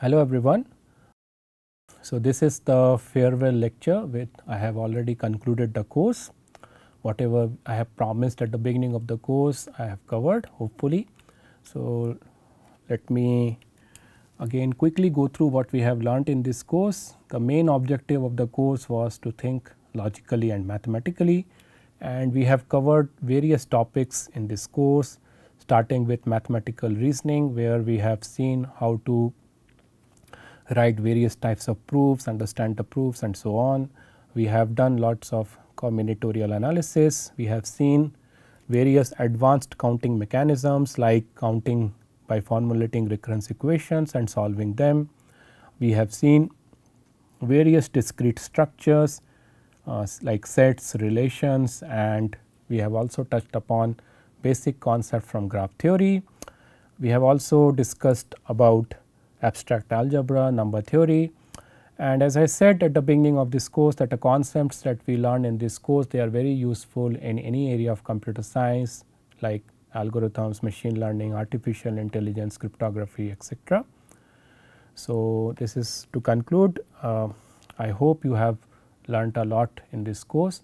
Hello everyone. So, this is the farewell lecture with I have already concluded the course. Whatever I have promised at the beginning of the course I have covered hopefully. So, let me again quickly go through what we have learnt in this course. The main objective of the course was to think logically and mathematically and we have covered various topics in this course starting with mathematical reasoning where we have seen how to write various types of proofs, understand the proofs and so on. We have done lots of combinatorial analysis. We have seen various advanced counting mechanisms like counting by formulating recurrence equations and solving them. We have seen various discrete structures uh, like sets, relations and we have also touched upon basic concept from graph theory. We have also discussed about abstract algebra, number theory. And as I said at the beginning of this course that the concepts that we learn in this course they are very useful in any area of computer science like algorithms, machine learning, artificial intelligence, cryptography etc. So, this is to conclude uh, I hope you have learnt a lot in this course.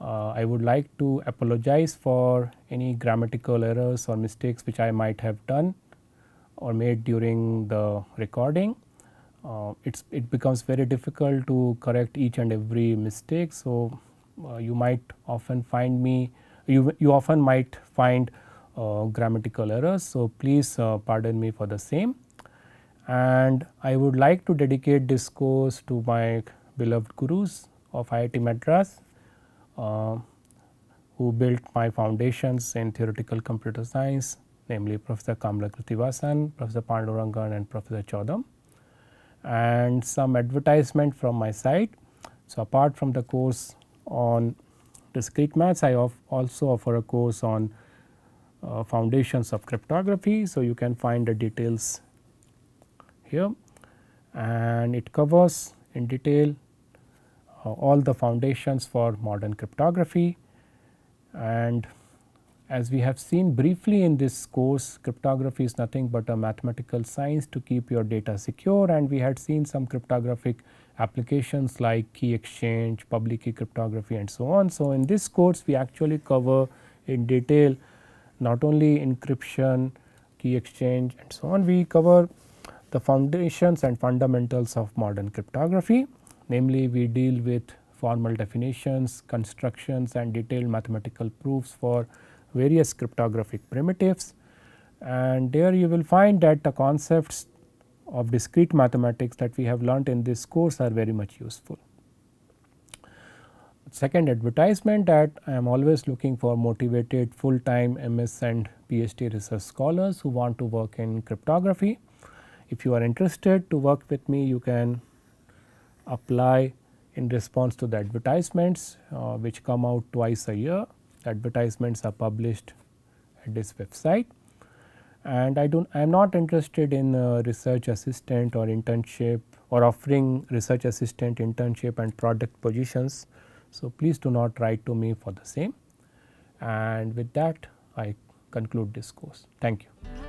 Uh, I would like to apologize for any grammatical errors or mistakes which I might have done or made during the recording, uh, it's it becomes very difficult to correct each and every mistake. So uh, you might often find me you you often might find uh, grammatical errors. So please uh, pardon me for the same. And I would like to dedicate this course to my beloved gurus of IIT Madras. Uh, who built my foundations in theoretical computer science namely Professor Kamla Kritivasan, Professor Pandurangan and Professor Chodam and some advertisement from my side. So, apart from the course on discrete maths, I also offer a course on uh, foundations of cryptography. So, you can find the details here and it covers in detail uh, all the foundations for modern cryptography and as we have seen briefly in this course, cryptography is nothing but a mathematical science to keep your data secure and we had seen some cryptographic applications like key exchange, public key cryptography and so on. So, in this course we actually cover in detail not only encryption, key exchange and so on, we cover the foundations and fundamentals of modern cryptography. Namely, we deal with formal definitions, constructions and detailed mathematical proofs for various cryptographic primitives and there you will find that the concepts of discrete mathematics that we have learnt in this course are very much useful. Second advertisement that I am always looking for motivated full time MS and PhD research scholars who want to work in cryptography. If you are interested to work with me you can apply in response to the advertisements uh, which come out twice a year advertisements are published at this website and I do I am not interested in uh, research assistant or internship or offering research assistant internship and product positions. So, please do not write to me for the same and with that I conclude this course. Thank you.